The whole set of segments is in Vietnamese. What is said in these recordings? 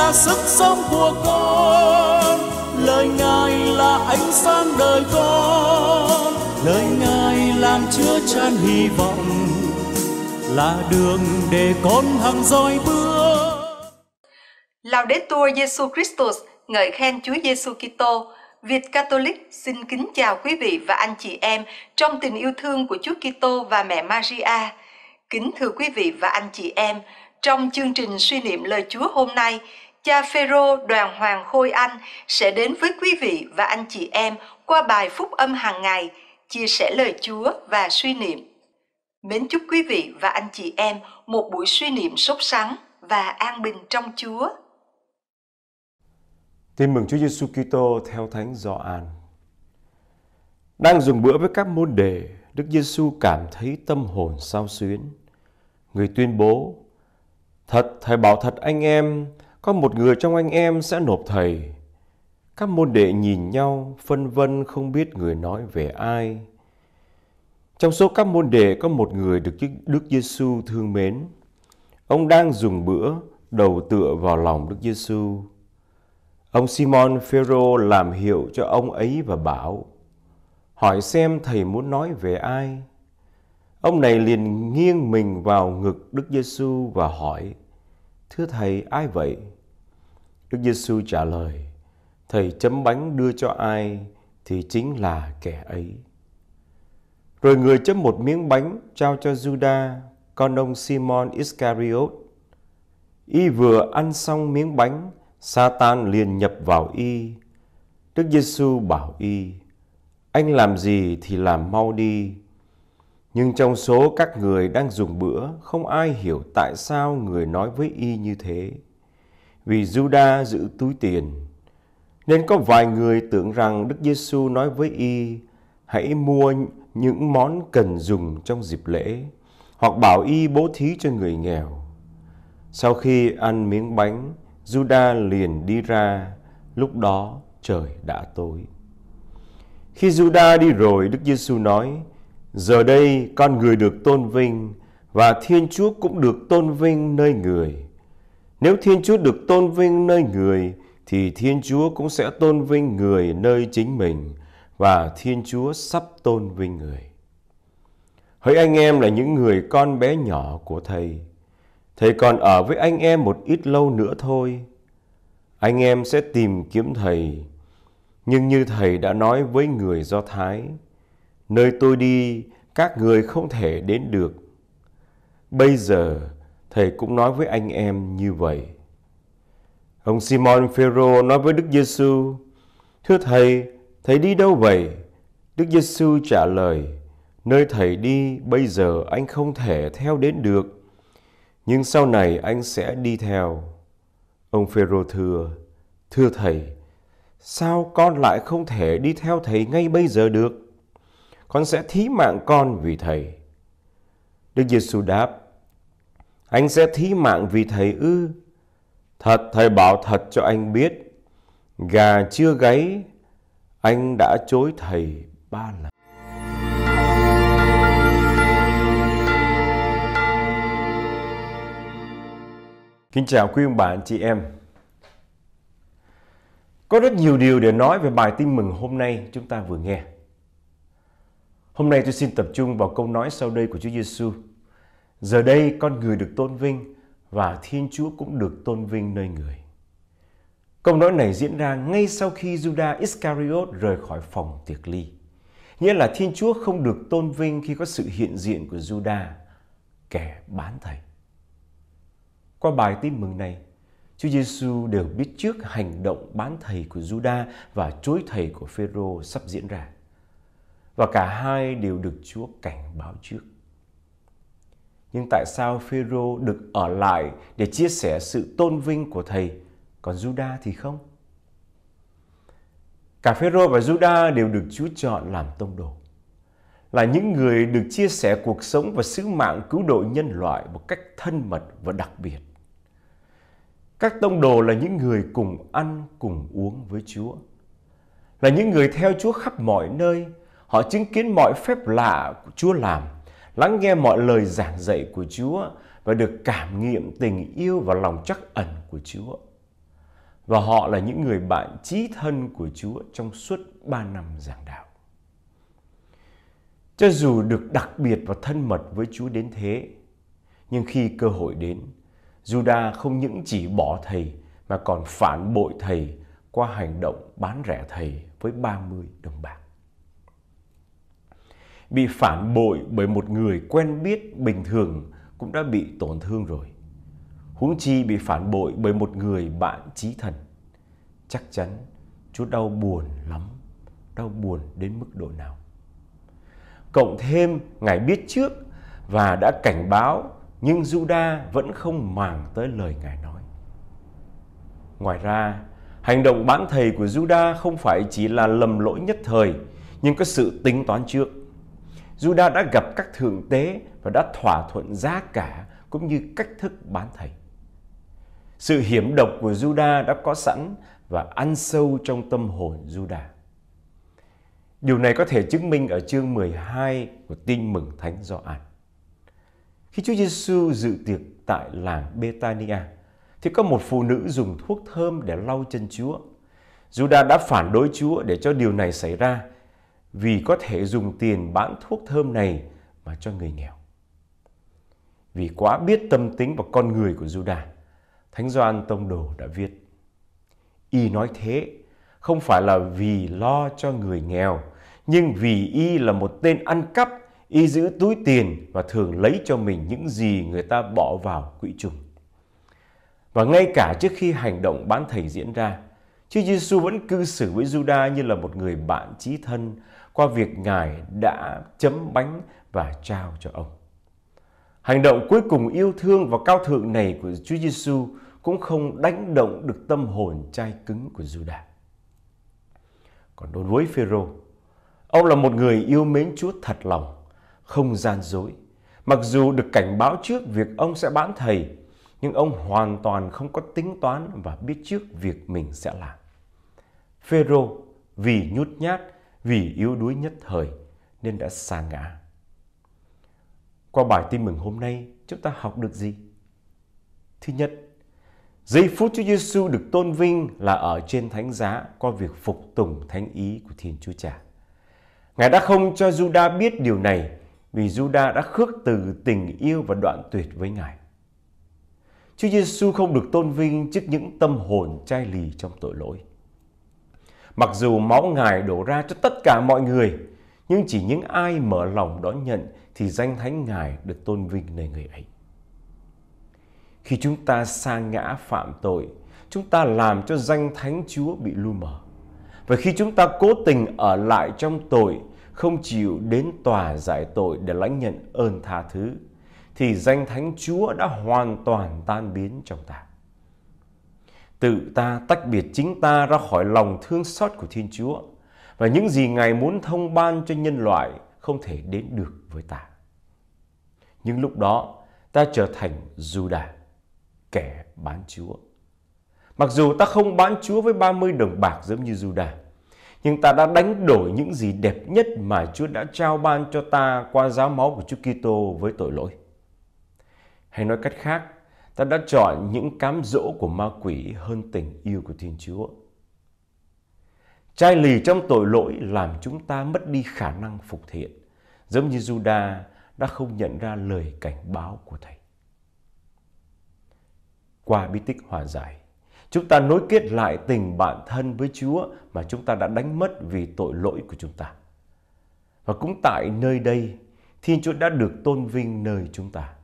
là sức sống của con lời ngài là ánh sáng đời con lời ngài làm chứa chan hy vọng là đường để con hằng dõi bước Laudetur Giêsu Christus ngợi khen Chúa Giêsu Kitô Việt Catholic xin kính chào quý vị và anh chị em trong tình yêu thương của Chúa Kitô và mẹ Maria. Kính thưa quý vị và anh chị em, trong chương trình suy niệm lời Chúa hôm nay, cha Phêrô Đoàn Hoàng Khôi Anh sẽ đến với quý vị và anh chị em qua bài phúc âm hàng ngày, chia sẻ lời Chúa và suy niệm. Mến chúc quý vị và anh chị em một buổi suy niệm sốt sắng và an bình trong Chúa. Tin mừng Chúa Giêsu Kitô theo Thánh Gioan. Đang dùng bữa với các môn đệ, Đức Giêsu cảm thấy tâm hồn sao xuyến. Người tuyên bố: "Thật, thầy bảo thật anh em, có một người trong anh em sẽ nộp thầy. Các môn đệ nhìn nhau, phân vân không biết người nói về ai. Trong số các môn đệ có một người được Đức Giêsu thương mến. Ông đang dùng bữa đầu tựa vào lòng Đức Giêsu. Ông Simon Phêrô làm hiệu cho ông ấy và bảo: "Hỏi xem thầy muốn nói về ai?" Ông này liền nghiêng mình vào ngực Đức Giêsu và hỏi: Thưa Thầy, ai vậy? Đức Giêsu trả lời, Thầy chấm bánh đưa cho ai thì chính là kẻ ấy. Rồi người chấm một miếng bánh trao cho Juda, con ông Simon Iscariot. Y vừa ăn xong miếng bánh, Satan liền nhập vào y. Đức Giêsu bảo y: Anh làm gì thì làm mau đi, nhưng trong số các người đang dùng bữa, không ai hiểu tại sao người nói với y như thế. Vì Juda giữ túi tiền, nên có vài người tưởng rằng Đức Giêsu nói với y, hãy mua những món cần dùng trong dịp lễ, hoặc bảo y bố thí cho người nghèo. Sau khi ăn miếng bánh, Juda liền đi ra, lúc đó trời đã tối. Khi Juda đi rồi, Đức Giêsu nói: Giờ đây con người được tôn vinh và Thiên Chúa cũng được tôn vinh nơi người. Nếu Thiên Chúa được tôn vinh nơi người thì Thiên Chúa cũng sẽ tôn vinh người nơi chính mình và Thiên Chúa sắp tôn vinh người. Hỡi anh em là những người con bé nhỏ của Thầy. Thầy còn ở với anh em một ít lâu nữa thôi. Anh em sẽ tìm kiếm Thầy. Nhưng như Thầy đã nói với người Do Thái, nơi tôi đi các người không thể đến được. Bây giờ thầy cũng nói với anh em như vậy. Ông Simon Phêrô nói với Đức Giêsu: "Thưa thầy, thầy đi đâu vậy?" Đức Giêsu trả lời: "Nơi thầy đi bây giờ anh không thể theo đến được, nhưng sau này anh sẽ đi theo." Ông Phêrô thưa: "Thưa thầy, sao con lại không thể đi theo thầy ngay bây giờ được?" con sẽ thí mạng con vì thầy. Đức Giêsu đáp, anh sẽ thí mạng vì thầy ư? Thật thầy bảo thật cho anh biết, gà chưa gáy, anh đã chối thầy ba lần. Kính chào quý ông bà anh chị em. Có rất nhiều điều để nói về bài tin mừng hôm nay chúng ta vừa nghe. Hôm nay tôi xin tập trung vào câu nói sau đây của Chúa Giêsu. Giờ đây con người được tôn vinh và Thiên Chúa cũng được tôn vinh nơi người. Câu nói này diễn ra ngay sau khi Judas Iscariot rời khỏi phòng tiệc ly. Nghĩa là Thiên Chúa không được tôn vinh khi có sự hiện diện của Judas, kẻ bán thầy. Qua bài tin mừng này, Chúa Giêsu đều biết trước hành động bán thầy của Judas và chối thầy của Phêrô sắp diễn ra và cả hai đều được Chúa cảnh báo trước. Nhưng tại sao Phêrô được ở lại để chia sẻ sự tôn vinh của thầy, còn giuđa thì không? Cả Phêrô và giuđa đều được Chúa chọn làm tông đồ, là những người được chia sẻ cuộc sống và sứ mạng cứu độ nhân loại một cách thân mật và đặc biệt. Các tông đồ là những người cùng ăn, cùng uống với Chúa, là những người theo Chúa khắp mọi nơi, Họ chứng kiến mọi phép lạ của Chúa làm, lắng nghe mọi lời giảng dạy của Chúa và được cảm nghiệm tình yêu và lòng trắc ẩn của Chúa. Và họ là những người bạn chí thân của Chúa trong suốt 3 năm giảng đạo. Cho dù được đặc biệt và thân mật với Chúa đến thế, nhưng khi cơ hội đến, Juda không những chỉ bỏ thầy mà còn phản bội thầy qua hành động bán rẻ thầy với 30 đồng bạc bị phản bội bởi một người quen biết bình thường cũng đã bị tổn thương rồi. Huống chi bị phản bội bởi một người bạn trí thần. Chắc chắn chú đau buồn lắm, đau buồn đến mức độ nào. Cộng thêm ngài biết trước và đã cảnh báo nhưng Juda vẫn không màng tới lời ngài nói. Ngoài ra, hành động bán thầy của Juda không phải chỉ là lầm lỗi nhất thời, nhưng có sự tính toán trước Judas đã gặp các thượng tế và đã thỏa thuận giá cả cũng như cách thức bán thầy. Sự hiểm độc của Judas đã có sẵn và ăn sâu trong tâm hồn Judas. Điều này có thể chứng minh ở chương 12 của Tin mừng Thánh Gioan. Khi Chúa Giêsu dự tiệc tại làng Betania, thì có một phụ nữ dùng thuốc thơm để lau chân Chúa. Judas đã phản đối Chúa để cho điều này xảy ra, vì có thể dùng tiền bán thuốc thơm này mà cho người nghèo. Vì quá biết tâm tính và con người của Juda, Thánh Gioan Tông Đồ đã viết: Y nói thế không phải là vì lo cho người nghèo, nhưng vì y là một tên ăn cắp, y giữ túi tiền và thường lấy cho mình những gì người ta bỏ vào quỹ trùng. Và ngay cả trước khi hành động bán thầy diễn ra, Chúa Giêsu vẫn cư xử với Juda như là một người bạn chí thân qua việc Ngài đã chấm bánh và trao cho ông. Hành động cuối cùng yêu thương và cao thượng này của Chúa Giêsu cũng không đánh động được tâm hồn chai cứng của Judas. Còn đối với Phêrô, ông là một người yêu mến Chúa thật lòng, không gian dối. Mặc dù được cảnh báo trước việc ông sẽ bán thầy, nhưng ông hoàn toàn không có tính toán và biết trước việc mình sẽ làm. Phêrô vì nhút nhát vì yếu đuối nhất thời nên đã sa ngã. Qua bài tin mừng hôm nay, chúng ta học được gì? Thứ nhất, giây phút Chúa Giêsu được tôn vinh là ở trên thánh giá qua việc phục tùng thánh ý của Thiên Chúa Cha. Ngài đã không cho Judas biết điều này vì Judas đã khước từ tình yêu và đoạn tuyệt với Ngài. Chúa Giêsu không được tôn vinh trước những tâm hồn chai lì trong tội lỗi. Mặc dù máu Ngài đổ ra cho tất cả mọi người, nhưng chỉ những ai mở lòng đón nhận thì danh thánh Ngài được tôn vinh nơi người ấy. Khi chúng ta sa ngã phạm tội, chúng ta làm cho danh thánh Chúa bị lu mờ. Và khi chúng ta cố tình ở lại trong tội, không chịu đến tòa giải tội để lãnh nhận ơn tha thứ, thì danh thánh Chúa đã hoàn toàn tan biến trong ta tự ta tách biệt chính ta ra khỏi lòng thương xót của Thiên Chúa và những gì Ngài muốn thông ban cho nhân loại không thể đến được với ta. Nhưng lúc đó ta trở thành Judah, kẻ bán Chúa. Mặc dù ta không bán Chúa với 30 đồng bạc giống như Judah, nhưng ta đã đánh đổi những gì đẹp nhất mà Chúa đã trao ban cho ta qua giá máu của Chúa Kitô với tội lỗi. Hay nói cách khác, ta đã chọn những cám dỗ của ma quỷ hơn tình yêu của Thiên Chúa. Chai lì trong tội lỗi làm chúng ta mất đi khả năng phục thiện, giống như Juda đã không nhận ra lời cảnh báo của Thầy. Qua bí tích hòa giải, chúng ta nối kết lại tình bạn thân với Chúa mà chúng ta đã đánh mất vì tội lỗi của chúng ta. Và cũng tại nơi đây, Thiên Chúa đã được tôn vinh nơi chúng ta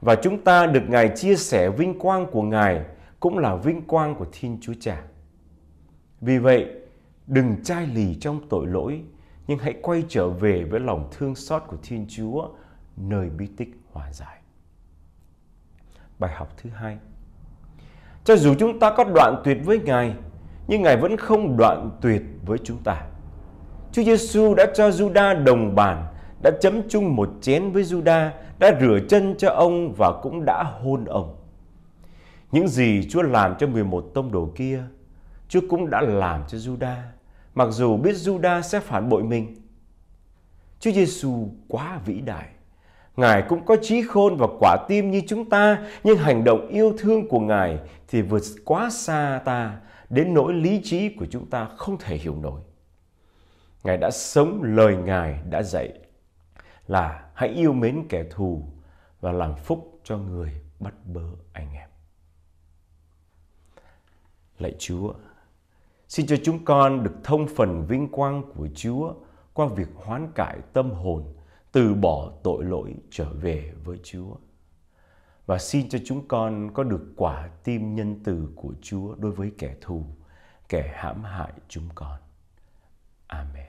và chúng ta được Ngài chia sẻ vinh quang của Ngài cũng là vinh quang của Thiên Chúa Cha. Vì vậy, đừng chai lì trong tội lỗi, nhưng hãy quay trở về với lòng thương xót của Thiên Chúa nơi bí tích hòa giải. Bài học thứ hai Cho dù chúng ta có đoạn tuyệt với Ngài, nhưng Ngài vẫn không đoạn tuyệt với chúng ta. Chúa Giêsu đã cho Juda đồng bản đã chấm chung một chén với Juda, đã rửa chân cho ông và cũng đã hôn ông. Những gì Chúa làm cho 11 tông đồ kia, Chúa cũng đã làm cho Juda, mặc dù biết Juda sẽ phản bội mình. Chúa Giêsu quá vĩ đại. Ngài cũng có trí khôn và quả tim như chúng ta, nhưng hành động yêu thương của Ngài thì vượt quá xa ta, đến nỗi lý trí của chúng ta không thể hiểu nổi. Ngài đã sống lời Ngài đã dạy là hãy yêu mến kẻ thù và làm phúc cho người bắt bớ anh em. Lạy Chúa, xin cho chúng con được thông phần vinh quang của Chúa qua việc hoán cải tâm hồn, từ bỏ tội lỗi trở về với Chúa. Và xin cho chúng con có được quả tim nhân từ của Chúa đối với kẻ thù, kẻ hãm hại chúng con. Amen.